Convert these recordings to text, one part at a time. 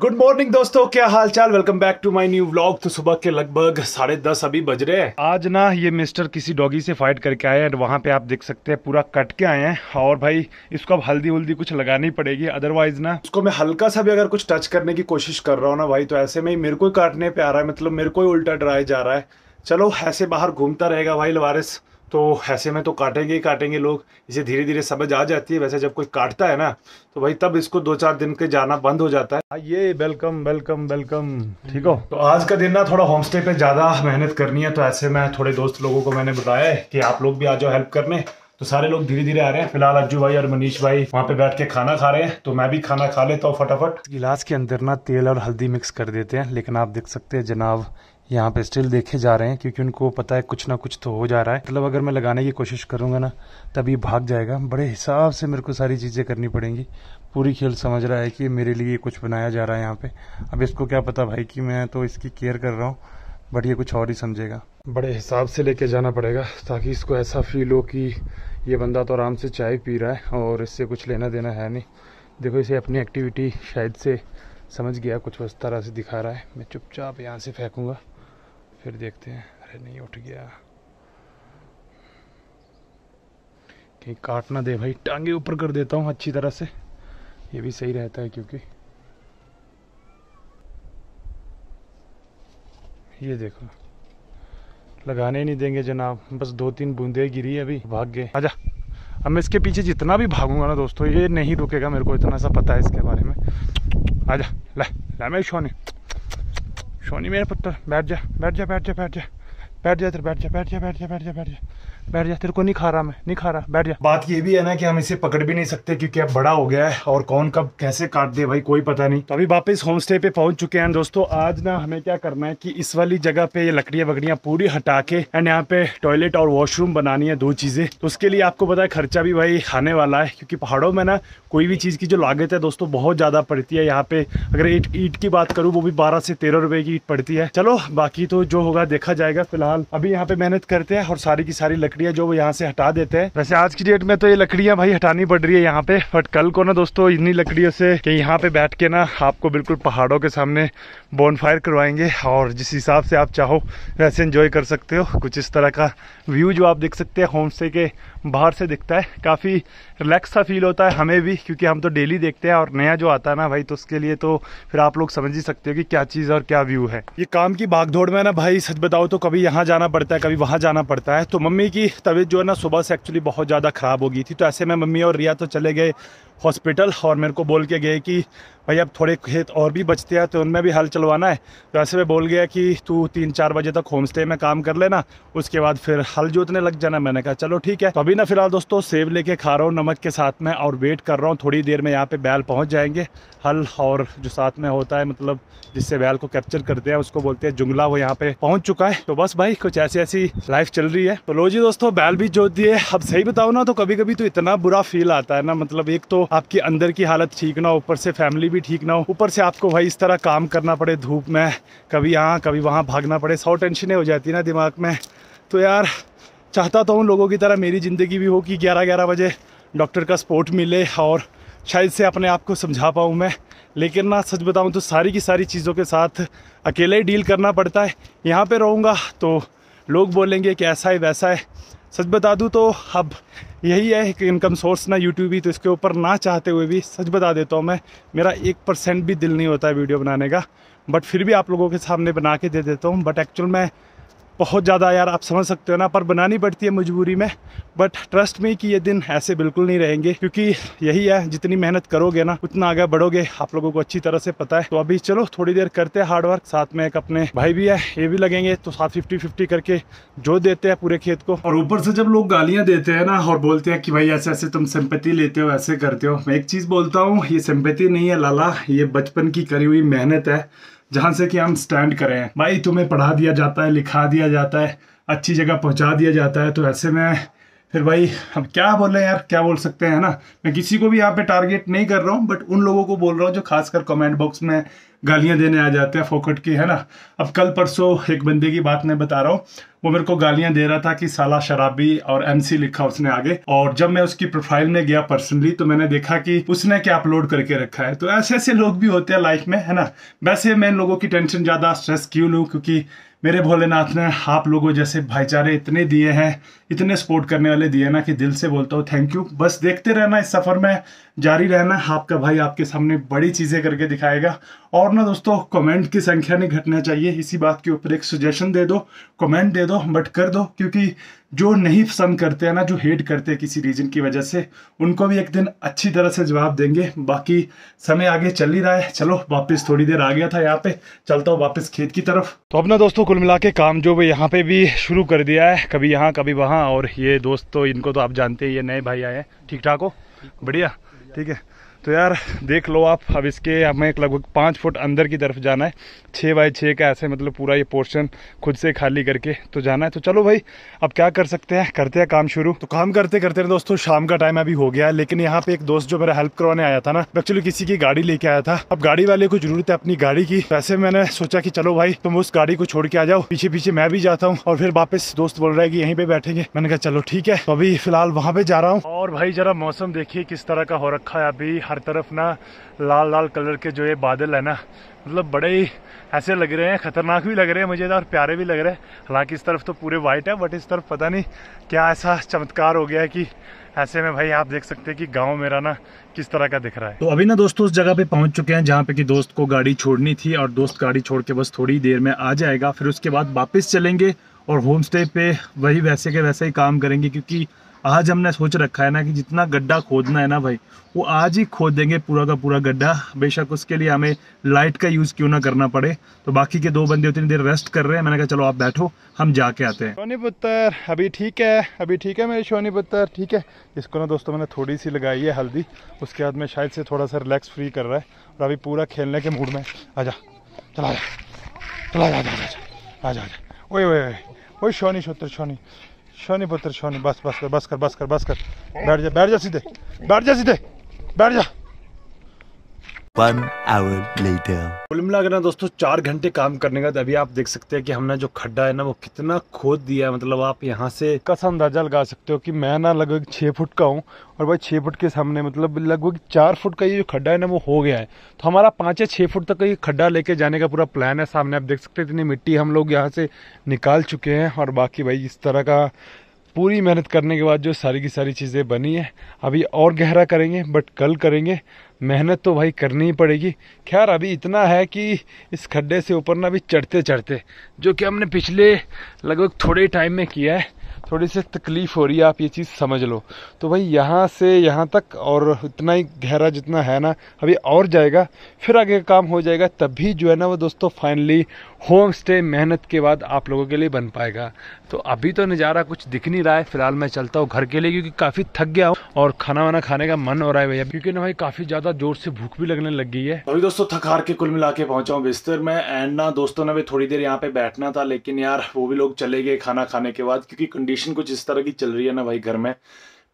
good morning दोस्तों क्या हाल चाल welcome back to my new vlog तो सुबह के लगभग साढ़े दस अभी बज रहे हैं आज ना ये मिस्टर किसी डॉगी से फाइट करके आए हैं वहाँ पे आप देख सकते हैं पूरा कट के आए हैं और भाई इसको अब हल्दी उल्दी कुछ लगानी पड़ेगी अदरवाइज ना उसको मैं हल्का सा भी अगर कुछ टच करने की कोशिश कर रहा हूँ ना भाई तो ऐसे में ही मेरे को ही काटने पे आ रहा है मतलब मेरे को ही उल्टा डराया जा रहा है चलो ऐसे बाहर घूमता रहेगा भाई लवारिस तो ऐसे में तो काटेंगे ही काटेंगे लोग इसे धीरे धीरे समझ आ जाती है वैसे जब कोई काटता है ना तो भाई तब इसको दो चार दिन के जाना बंद हो जाता है हाँ, ये वेलकम वेलकम वेलकम ठीक हो तो आज का दिन ना थोड़ा होम स्टे पे ज़्यादा मेहनत करनी है तो ऐसे में थोड़े दोस्त लोगों को मैंने बताया है कि आप लोग भी आ जाओ हेल्प करने तो सारे लोग धीरे धीरे आ रहे हैं फिलहाल अज्जू भाई और मनीष भाई वहाँ पे बैठ के खाना खा रहे हैं तो मैं भी खाना खा लेता हूँ फटाफट गिलास के अंदर ना तेल और हल्दी मिक्स कर देते हैं लेकिन आप देख सकते हैं जनाब यहाँ पे स्टिल देखे जा रहे हैं क्योंकि उनको पता है कुछ ना कुछ तो हो जा रहा है मतलब अगर मैं लगाने की कोशिश करूँगा ना तभी भाग जाएगा बड़े हिसाब से मेरे को सारी चीज़ें करनी पड़ेंगी पूरी खेल समझ रहा है कि मेरे लिए कुछ बनाया जा रहा है यहाँ पे अब इसको क्या पता भाई कि मैं तो इसकी केयर कर रहा हूँ बट ये कुछ और ही समझेगा बड़े हिसाब से लेके जाना पड़ेगा ताकि इसको ऐसा फील हो कि ये बंदा तो आराम से चाय पी रहा है और इससे कुछ लेना देना है नहीं देखो इसे अपनी एक्टिविटी शायद से समझ गया कुछ उस तरह से दिखा रहा है मैं चुपचाप यहाँ से फेंकूँगा फिर देखते हैं अरे नहीं उठ गया कहीं काटना दे भाई टांगे ऊपर कर देता हूँ अच्छी तरह से ये भी सही रहता है क्योंकि ये देखो लगाने नहीं देंगे जनाब बस दो तीन बूंदे गिरी अभी भाग गए आजा अब मैं इसके पीछे जितना भी भागूंगा ना दोस्तों ये नहीं रुकेगा मेरे को इतना सा पता है इसके बारे में आजा ला ला मैं शोनी शोनी मेरे पुत्र बैठ जा बैठ जा बैठ जा बैठ जा बैठ जा इधर बैठ जा बैठ जा बैठ जा बैठ जा बैठ जा बैठ जा तेरे को नहीं खा रहा मैं नहीं खा रहा बैठ जा बात ये भी है ना कि हम इसे पकड़ भी नहीं सकते क्योंकि अब बड़ा हो गया है और कौन कब कैसे काट दे भाई कोई पता नहीं तो अभी वापस होम स्टे पे पहुंच चुके हैं दोस्तों आज ना हमें क्या करना है कि इस वाली जगह पे ये लकड़ियां वकड़ियाँ पूरी हटा के एंड यहाँ पे टॉयलेट और वॉशरूम बनानी है दो चीज़ें तो उसके लिए आपको पता है खर्चा भी भाई आने वाला है क्योंकि पहाड़ों में ना कोई भी चीज़ की जो लागत है दोस्तों बहुत ज़्यादा पड़ती है यहाँ पे अगर ईट ईट की बात करूँ वो भी बारह से तेरह रुपए की ईट पड़ती है चलो बाकी तो जो होगा देखा जाएगा फिलहाल अभी यहाँ पे मेहनत करते हैं और सारी की सारी लकड़ी लकड़ियाँ जो वो यहाँ से हटा देते हैं वैसे आज की डेट में तो ये लकड़ियाँ भाई हटानी पड़ रही है यहाँ पे बट कल को ना दोस्तों इन्हीं लकड़ियों से कि यहाँ पे बैठ के ना आपको बिल्कुल पहाड़ों के सामने बोन फायर करवाएंगे और जिस हिसाब से आप चाहो वैसे इन्जॉय कर सकते हो कुछ इस तरह का व्यू जो आप देख सकते हैं होम स्टे के बाहर से दिखता है काफ़ी रिलैक्स सा फील होता है हमें भी क्योंकि हम तो डेली देखते हैं और नया जो आता है ना भाई तो उसके लिए तो फिर आप लोग समझ ही सकते हो कि क्या चीज़ और क्या व्यू है ये काम की भागदौड़ में ना भाई सच बताओ तो कभी यहाँ जाना पड़ता है कभी वहाँ जाना पड़ता है तो मम्मी की तबीयत जो है ना सुबह से एक्चुअली बहुत ज़्यादा ख़राब हो गई थी तो ऐसे में मम्मी और रिया तो चले गए हॉस्पिटल और मेरे को बोल के गए कि भाई अब थोड़े खेत और भी बचते हैं तो उनमें भी हल चलवाना है तो ऐसे में बोल गया कि तू तीन चार बजे तक होम स्टे में काम कर लेना उसके बाद फिर हल जोतने लग जाना मैंने कहा चलो ठीक है तो अभी ना फिलहाल दोस्तों सेब लेके खा रहा हूँ नमक के साथ में और वेट कर रहा हूँ थोड़ी देर में यहाँ पर बैल पहुँच जाएंगे हल और जो साथ में होता है मतलब जिससे बैल को कैप्चर करते हैं उसको बोलते हैं जुंगला वो यहाँ पर पहुँच चुका है तो बस भाई कुछ ऐसी ऐसी लाइफ चल रही है तो लो जी दोस्तों बैल भी जोत दिए अब सही बताओ ना तो कभी कभी तो इतना बुरा फील आता है ना मतलब एक तो आपकी अंदर की हालत ठीक ना हो ऊपर से फैमिली भी ठीक ना हो ऊपर से आपको भाई इस तरह काम करना पड़े धूप में कभी यहाँ कभी वहाँ भागना पड़े सौ टेंशनें हो जाती ना दिमाग में तो यार चाहता तो हूँ लोगों की तरह मेरी ज़िंदगी भी हो कि ग्यारह ग्यारह बजे डॉक्टर का सपोर्ट मिले और शायद से अपने आप को समझा पाऊँ मैं लेकिन ना सच बताऊँ तो सारी की सारी चीज़ों के साथ अकेले ही डील करना पड़ता है यहाँ पे रहूँगा तो लोग बोलेंगे कि ऐसा है वैसा है सच बता दूँ तो अब यही है कि इनकम सोर्स ना यूट्यूब ही तो इसके ऊपर ना चाहते हुए भी सच बता देता हूँ मैं मेरा एक परसेंट भी दिल नहीं होता है वीडियो बनाने का बट फिर भी आप लोगों के सामने बना के दे देता हूँ बट एक्चुअल मैं बहुत ज़्यादा यार आप समझ सकते हो ना पर बनानी पड़ती है मजबूरी में बट ट्रस्ट में कि ये दिन ऐसे बिल्कुल नहीं रहेंगे क्योंकि यही है जितनी मेहनत करोगे ना उतना आगे बढ़ोगे आप लोगों को अच्छी तरह से पता है तो अभी चलो थोड़ी देर करते हैं हार्डवर्क साथ में एक अपने भाई भी है ये भी लगेंगे तो साथ फिफ्टी फिफ्टी करके जो देते हैं पूरे खेत को और ऊपर से जब लोग गालियाँ देते हैं ना और बोलते हैं कि भाई ऐसे ऐसे तुम सम्पत्ति लेते हो ऐसे करते हो मैं एक चीज़ बोलता हूँ ये सम्पत्ति नहीं है लाला ये बचपन की करी हुई मेहनत है जहां से कि हम स्टैंड करें भाई तुम्हें पढ़ा दिया जाता है लिखा दिया जाता है अच्छी जगह पहुंचा दिया जाता है तो ऐसे में फिर भाई हम क्या बोले यार क्या बोल सकते हैं ना मैं किसी को भी यहाँ पे टारगेट नहीं कर रहा हूँ बट उन लोगों को बोल रहा हूँ जो खासकर कमेंट बॉक्स में गालियाँ देने आ जाते हैं फोकट की है ना अब कल परसों एक बंदे की बात मैं बता रहा हूँ वो मेरे को गालियाँ दे रहा था कि साला शराबी और एमसी लिखा उसने आगे और जब मैं उसकी प्रोफाइल में गया पर्सनली तो मैंने देखा कि उसने क्या अपलोड करके रखा है तो ऐसे ऐसे लोग भी होते हैं लाइफ में है ना वैसे मैं इन लोगों की टेंशन ज़्यादा स्ट्रेस क्यों लूँ क्योंकि मेरे भोलेनाथ ने आप लोगों जैसे भाईचारे इतने दिए हैं इतने सपोर्ट करने वाले दिए ना कि दिल से बोलता हूँ थैंक यू बस देखते रहना इस सफ़र में जारी रहना आपका भाई आपके सामने बड़ी चीज़ें करके दिखाएगा और ना दोस्तों कमेंट की संख्या नहीं घटना चाहिए इसी बात के ऊपर एक सुजेशन दे दो कमेंट दे दो बट कर दो क्योंकि जो नहीं पसंद करते हैं ना जो हेट करते हैं किसी रीजन की वजह से उनको भी एक दिन अच्छी तरह से जवाब देंगे बाकी समय आगे चल ही रहा है चलो वापस थोड़ी देर आ गया था यहाँ पे चलता हूँ वापस खेत की तरफ तो अपना दोस्तों कुल मिला के काम जो भी यहाँ पे भी शुरू कर दिया है कभी यहाँ कभी वहाँ और ये दोस्त तो इनको तो आप जानते हैं ये नए भाई आए हैं ठीक ठाक हो बढ़िया ठीक है तो यार देख लो आप अब इसके हमें एक लगभग पाँच फुट अंदर की तरफ जाना है छः बाई छः का ऐसे मतलब पूरा ये पोर्शन खुद से खाली करके तो जाना है तो चलो भाई अब क्या कर सकते हैं करते हैं काम शुरू तो काम करते करते ना दोस्तों शाम का टाइम अभी हो गया है लेकिन यहाँ पे एक दोस्त जो मेरा हेल्प करवाने आया था ना एक्चुअली किसी की गाड़ी लेके आया था अब गाड़ी वाले को जरूरत है अपनी गाड़ी की वैसे मैंने सोचा कि चलो भाई तुम उस गाड़ी को छोड़ के आ जाओ पीछे पीछे मैं भी जाता हूँ और फिर वापस दोस्त बोल रहे की कि यहीं पे बैठेंगे मैंने कहा चलो ठीक है तो अभी फिलहाल वहाँ पे जा रहा हूँ और भाई ज़रा मौसम देखिए किस तरह का हो रखा है अभी हर तरफ ना लाल लाल कलर के जो ये बादल है ना मतलब बड़े ही ऐसे लग रहे हैं ख़तरनाक भी लग रहे हैं मुझे और प्यारे भी लग रहे हैं हालांकि इस तरफ तो पूरे वाइट है बट इस तरफ पता नहीं क्या ऐसा चमत्कार हो गया है कि ऐसे में भाई आप देख सकते हैं कि गांव मेरा ना किस तरह का दिख रहा है तो अभी ना दोस्तों उस जगह पे पहुंच चुके हैं जहाँ पे कि दोस्त को गाड़ी छोड़नी थी और दोस्त गाड़ी छोड़ के बस थोड़ी देर में आ जाएगा फिर उसके बाद वापस चलेंगे और होम स्टे पे वही वैसे के वैसे ही काम करेंगे क्योंकि आज हमने सोच रखा है ना कि जितना गड्ढा खोदना है ना भाई वो आज ही खोद देंगे पूरा का पूरा गड्ढा बेशक उसके लिए हमें लाइट का यूज़ क्यों ना करना पड़े तो बाकी के दो बंदे उतनी देर रेस्ट कर रहे हैं मैंने कहा चलो आप बैठो हम जाके आते हैं शोनी पुत्र अभी ठीक है अभी ठीक है मेरे शोनी पुत्र ठीक है इसको ना दोस्तों मैंने थोड़ी सी लगाई है हल्दी उसके बाद में शायद से थोड़ा सा रिलैक्स फ्री कर रहा है और अभी पूरा खेलने के मूड में आजा चला जा चला जा आ जा आजा ओए ओए ओए शोनी शोत्र शोनी शनि बतर शनि बस बस कर बस कर बस कर बस कर बैठ जा बैठ जा सीधे बैठ जा सीधे बैठ जा कुल मिला ना दोस्तों चार घंटे काम करने का अभी आप देख सकते हैं कि हमने जो खड्डा है ना वो कितना खोद दिया है मतलब आप यहाँ से कसा अंदाजा लगा सकते हो कि मैं ना लगभग छः फुट का हूँ और भाई छः फुट के सामने मतलब लगभग चार फुट का ये जो खड्डा है ना वो हो गया है तो हमारा पाँच या छः फुट तक ये खड्डा लेके जाने का पूरा प्लान है सामने आप देख सकते हैं इतनी मिट्टी हम लोग यहाँ से निकाल चुके हैं और बाकी भाई इस तरह का पूरी मेहनत करने के बाद जो सारी की सारी चीज़ें बनी है अभी और गहरा करेंगे बट कल करेंगे मेहनत तो भाई करनी ही पड़ेगी खैर अभी इतना है कि इस खड्डे से ऊपर ना अभी चढ़ते चढ़ते जो कि हमने पिछले लगभग थोड़े टाइम में किया है थोड़ी सी तकलीफ़ हो रही है आप ये चीज़ समझ लो तो भाई यहाँ से यहाँ तक और इतना ही गहरा जितना है ना अभी और जाएगा फिर आगे काम हो जाएगा तभी जो है ना वो दोस्तों फाइनली होम स्टे मेहनत के बाद आप लोगों के लिए बन पाएगा तो अभी तो नज़ारा कुछ दिख नहीं रहा है फिलहाल मैं चलता हूँ घर के लिए क्योंकि काफ़ी थक गया हूँ और खाना वाना खाने का मन हो रहा है भैया क्योंकि ना भाई काफ़ी ज़्यादा जोर से भूख भी लगने लग गई है अभी दोस्तों थकार के कुल मिला के पहुंचा बिस्तर में एंड ना दोस्तों ने भी थोड़ी देर यहाँ पे बैठना था लेकिन यार वो भी लोग चले गए खाना खाने के बाद क्योंकि कंडीशन कुछ इस तरह की चल रही है ना भाई घर में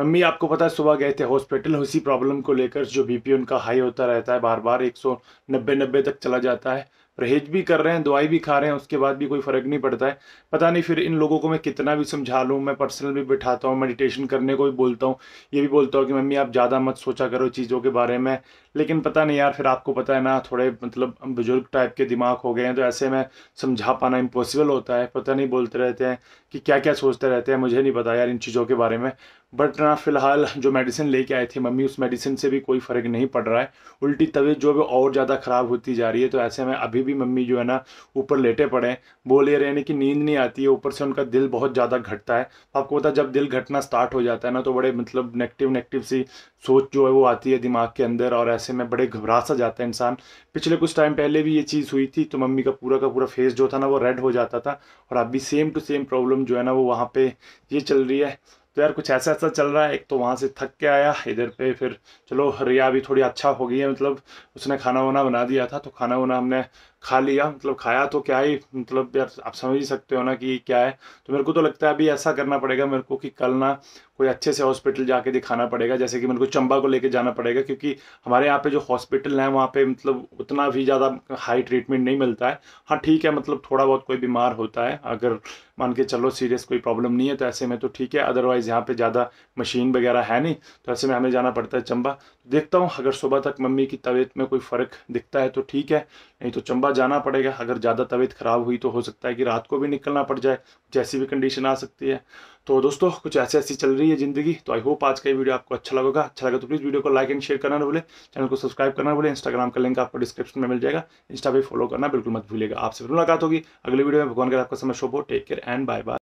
मम्मी आपको पता है सुबह गए थे हॉस्पिटल उसी प्रॉब्लम को लेकर जो बीपी उनका हाई होता रहता है बार बार 190 नब्बे तक चला जाता है परहेज भी कर रहे हैं दवाई भी खा रहे हैं उसके बाद भी कोई फ़र्क नहीं पड़ता है पता नहीं फिर इन लोगों को मैं कितना भी समझा लूँ मैं पर्सनल भी बिठाता हूँ मेडिटेशन करने को भी बोलता हूँ ये भी बोलता हूँ कि मम्मी आप ज़्यादा मत सोचा करो चीज़ों के बारे में लेकिन पता नहीं यार फिर आपको पता है ना थोड़े मतलब बुजुर्ग टाइप के दिमाग हो गए हैं तो ऐसे में समझा पाना इम्पॉसिबल होता है पता नहीं बोलते रहते हैं कि क्या क्या सोचते रहते हैं मुझे नहीं पता यार इन चीज़ों के बारे में बट ना फिलहाल जो मेडिसिन लेके आए थे मम्मी उस मेडिसिन से भी कोई फ़र्क नहीं पड़ रहा है उल्टी तबीयत जो भी और ज़्यादा ख़राब होती जा रही है तो ऐसे में अभी भी मम्मी जो है ना ऊपर लेटे पड़े हैं बोल ये रहे हैं कि नींद नहीं आती है ऊपर से उनका दिल बहुत ज़्यादा घटता है तो आपको पता जब दिल घटना स्टार्ट हो जाता है ना तो बड़े मतलब नेगेटिव नेगेटिव सी सोच जो है वो आती है दिमाग के अंदर और ऐसे में बड़े घबरा सा जाता है इंसान पिछले कुछ टाइम पहले भी ये चीज़ हुई थी तो मम्मी का पूरा का पूरा फेस जो था ना वो रेड हो जाता था और अब भी सेम टू सेम प्रॉब्लम जो है ना वो वहाँ पर ये चल रही है तो यार कुछ ऐसा ऐसा चल रहा है एक तो वहाँ से थक के आया इधर पे फिर चलो रिया भी थोड़ी अच्छा हो गई है मतलब उसने खाना वाना बना दिया था तो खाना वाना हमने खा लिया मतलब खाया तो क्या ही मतलब यार आप समझ ही सकते हो ना कि क्या है तो मेरे को तो लगता है अभी ऐसा करना पड़ेगा मेरे को कि कल ना कोई अच्छे से हॉस्पिटल जाके दिखाना पड़ेगा जैसे कि मेरे को चंबा को लेके जाना पड़ेगा क्योंकि हमारे यहाँ पे जो हॉस्पिटल हैं वहाँ पे मतलब उतना भी ज़्यादा हाई ट्रीटमेंट नहीं मिलता है हाँ ठीक है मतलब थोड़ा बहुत कोई बीमार होता है अगर मान के चलो सीरियस कोई प्रॉब्लम नहीं है तो ऐसे में तो ठीक है अदरवाइज़ यहाँ पर ज़्यादा मशीन वगैरह है नहीं तो ऐसे में हमें जाना पड़ता है चंबा देखता हूँ अगर सुबह तक मम्मी की तबीयत में कोई फ़र्क दिखता है तो ठीक है नहीं तो चंबा जाना पड़ेगा अगर ज़्यादा तबीयत ख़राब हुई तो हो सकता है कि रात को भी निकलना पड़ जाए जैसी भी कंडीशन आ सकती है तो दोस्तों कुछ ऐसी ऐसी चल रही है ज़िंदगी तो आई होप आज का ये वीडियो आपको अच्छा लगेगा अच्छा लगा तो प्लीज़ वीडियो को लाइक एंड शेयर करना भूलें चैनल को सब्सक्राइब करना भूलें इंस्टाग्राम का लिंक आपको डिस्क्रिप्शन में मिल जाएगा इंस्टा पर फॉलो करना बिल्कुल मत भूलिएगा आपसे मुलाकात होगी अगले वीडियो में भगवान कर आपका समय शोभो take care and bye bye